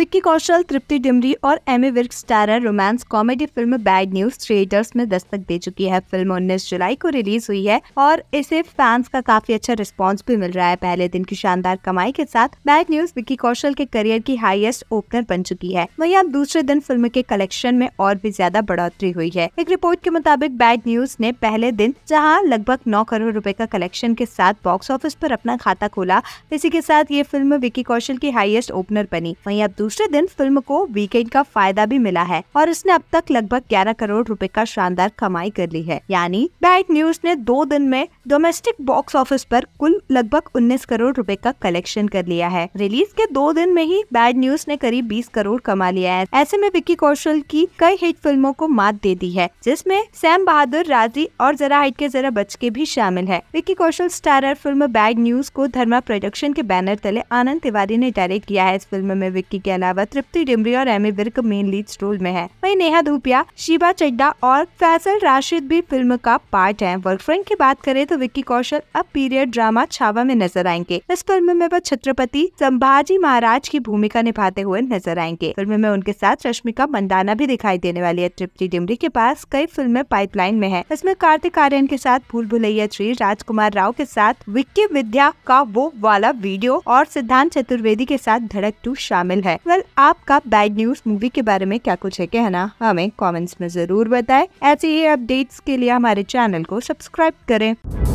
विक्की कौशल तृप्ति डिमरी और Ammy Virk starrer romance comedy film Bad News theatres में दस्तक दे चुकी है फिल्म उन्नीस जुलाई को रिलीज हुई है और इसे फैंस का काफी अच्छा रिस्पॉन्स भी मिल रहा है पहले दिन की शानदार कमाई के साथ बैड न्यूज विक्की कौशल के करियर की हाईएस्ट ओपनर बन चुकी है वही अब दूसरे दिन फिल्म के कलेक्शन में और भी ज्यादा बढ़ोतरी हुई है एक रिपोर्ट के मुताबिक बैड न्यूज ने पहले दिन जहाँ लगभग नौ करोड़ रूपए का कलेक्शन के साथ बॉक्स ऑफिस आरोप अपना खाता खोला इसी के साथ ये फिल्म विक्की कौशल की हाइएस्ट ओपनर बनी वही अब दूसरे दिन फिल्म को वीकेंड का फायदा भी मिला है और इसने अब तक लगभग ग्यारह करोड़ रूपए का शानदार कमाई कर ली है यानी बैड न्यूज ने दो दिन में डोमेस्टिक बॉक्स ऑफिस पर कुल लगभग उन्नीस करोड़ रूपए का कलेक्शन कर लिया है रिलीज के दो दिन में ही बैड न्यूज ने करीब बीस करोड़ कमा लिया है ऐसे में विक्की कौशल की कई हिट फिल्मों को मात दे दी है जिसमे सैम बहादुर राजी और जरा हिट के जरा बच के भी शामिल है Vicky Kaushal starrer film Bad News को धर्मा प्रोडक्शन के बैनर तले आनंद तिवारी ने डायरेक्ट किया है इस फिल्म में विक्की के अलावा तृप्ति डिमरी और Ammy Virk main lead role में है वही नेहा धूपिया शिवा चड्डा और फैसल राशिद भी फिल्म का पार्ट है वर्क फ्रंट की बात करें तो विक्की कौशल अब पीरियड ड्रामा छावा में नजर आएंगे इस फिल्म में वह छत्रपति संभाजी महाराज की भूमिका निभाते हुए नजर आएंगे फिल्म में उनके साथ रश्मिका मंदाना भी दिखाई देने वाली है तृप्ति डिमरी के पास कई फिल्में पाइपलाइन में है इसमें कार्तिक आर्यन के साथ भूल भुलैया थ्री राजकुमार राव के साथ विक्की विद्या का वो वाला वीडियो और सिद्धांत चतुर्वेदी के साथ धड़क टू शामिल है वेल well, आपका बैड न्यूज मूवी के बारे में क्या कुछ है कहना हमें कमेंट्स में जरूर बताएं ऐसे ही अपडेट्स के लिए हमारे चैनल को सब्सक्राइब करें